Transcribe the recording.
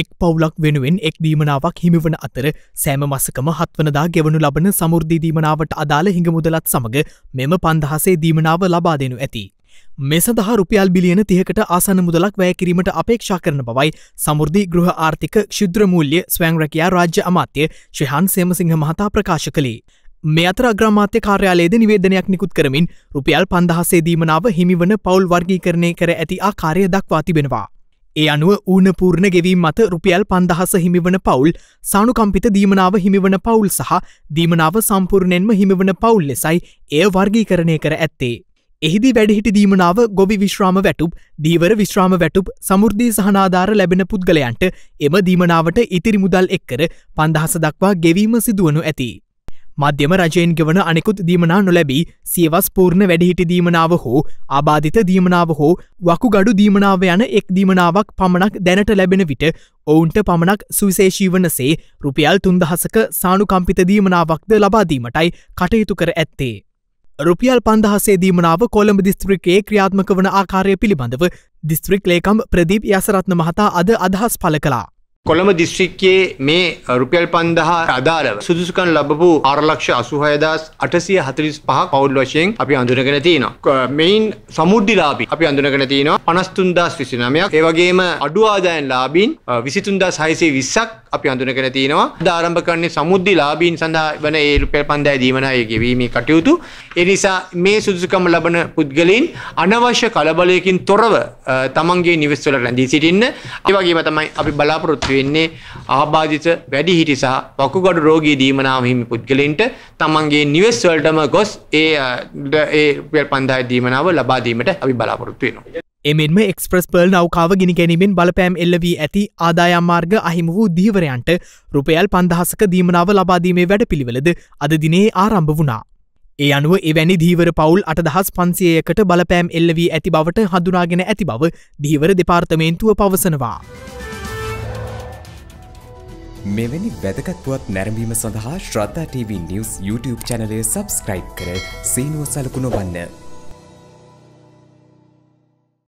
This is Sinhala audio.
එක් පවුලක් වෙනුවෙන් එක් දීමනාවක් හිමිවන අතර සෑම මසකම හත්වනදා ගෙවනු ලබන සමුෘද්ධී දීමනාවට අදාළ හිඟමුදලත් සමඟ මෙම පන්දහසේ දීමනාව ලබා දෙනු ඇති. මෙ සඳහා රුපියල් බිලියන තිහකට ආසන මුදලක් වැය කිරීමට අපේක්ෂා කරන බවයි සමුෘදි ගෘහ ආර්ථික ශුද්‍රමූල්‍ය ස්වංරකයා රාජ්‍ය අමාත්‍ය ශ්‍රහන් සේමසිංහ මහතා ප්‍රකාශ කළේ. මේ අතර අග්‍රමාත්‍ය කාර්යාලයේද නිවේදනයක් නිකුත් කරමින් රුපියල් පන්දහසේ දීමනාව හිමිවන පවුල් වර්ගී කරණය කර ඇති ආකාරය දක්වා තිබෙනවා. ඒ අනුව ඌනපූර්ණ ගෙවීම් මත රුපියල් පන්දහස හිමිවන පවුල් සානුකම්පිත දීමනාව හිමිවන පවුල් සහ දීමනාව සම්පූර්ණයෙන්ම හිමිවන පවුල් ලෙසයි එය වර්ගීකරණය කර ඇත්තේ. එහිදි වැඩහිටි දීමනාව ගොබි විශ්‍රාම වැටුප් දීවර විශ්‍රාම වැටුප් සමුෘද්ධී සහනාධාර ලැබෙන පුද්ගලයන්ට එම දීමනාවට ඉතිරි මුදල් එක්කර පන්දහස දක්වා ගෙවීම සිදුවනු ඇති. මධ්‍යම රජයෙන් ගවන අනෙකුත් දීමනා නොලැබී සියවස් පූර්ණ වැඩිහිටි දීමනාව හෝ ආබාධිත දීමනාව හෝ වකුගඩු දීමනාව යන එක් දීමනාවක් පමණක් දැනට ලැබෙන විට ඔවුන්ට පමණක් සුවිශේෂී වනසේ රුපියල් තුන්දහසක සානුකම්පිත දීමනාවක්ද ලබාදීමටයි කටයුතු කර ඇත්තේ. රුපියල් පන්දහසේ දීමනාව කොළඹ දිස්ත්‍රිකයේ ක්‍රියාත්මක වන ආකාරය පිළිබඳව දිස්ත්‍රික් ලේකම් ප්‍රදීප් යසරත්න මහතා අද අදහස් පළ කලා. කොළඹ දිස්ත්‍රික්කයේ මේ රුපියල් 5000 අදාළව සුදුසුකම් ලැබපු 484845 පවුල් වශයෙන් අපි අඳුනගෙන තිනවා. මෙයින් සමුද්ධිලාභී අපි අඳුනගෙන තිනවා 53029ක්. ඒ වගේම අඩු ආදායම් ලාභීන් 23620ක් අපි හඳුනගෙන තියෙනවා. ආරම්භ කරන්නේ සමුද්දි ලාභීන් සඳහා වන ඒ රුපියල් 5000 දීමනාය ගෙවීමේ කටයුතු. ඒ නිසා මේ සුදුසුකම ලබන පුද්ගලයින් අනවශ්‍ය කලබලයකින් තොරව තමන්ගේ නිවෙස් වල රැඳී සිටින්න. ඒ වගේම තමයි අපි බලාපොරොත්තු වෙන්නේ ආබාධිත වැඩිහිටි සහ වකුගඩු රෝගී දීමනාම හිමි පුද්ගලයින්ට තමන්ගේ නිවෙස් වලටම ගොස් ඒ ඒ රුපියල් 5000 දීමනාව ලබා දීමට අපි බලාපොරොත්තු වෙනවා. එමෙන්ම එක්ස්ප්‍රස් පර්ල් නෞකාව ගිනිගැනීමෙන් බලපෑම් එල්ලවී ඇති ආදායම්මාර්ග අහිම වූ දීවරයන්ට රුපයල් පන්දහසක දීමනාව ලබාදීමේ වැඩ පිළිවෙලද අද දිනේ ආරම්භ වුණා. ඒ අනුව එවැනි දීවර පවුල් අටදහස් පන්සියයකට බලපෑම් එල්ලවී ඇති බවට හඳුනාගෙන ඇති බව දීවර දෙපාර්තමේන්තුව පවසනවා. මෙවැනි වැදගත්වත් නැරඹීම සඳහා ශ්‍රද්ධා TV නිවස් YouTube චැනලය සබස්ක්‍රයිබ් කර සීනුව සලකුණ වන්න.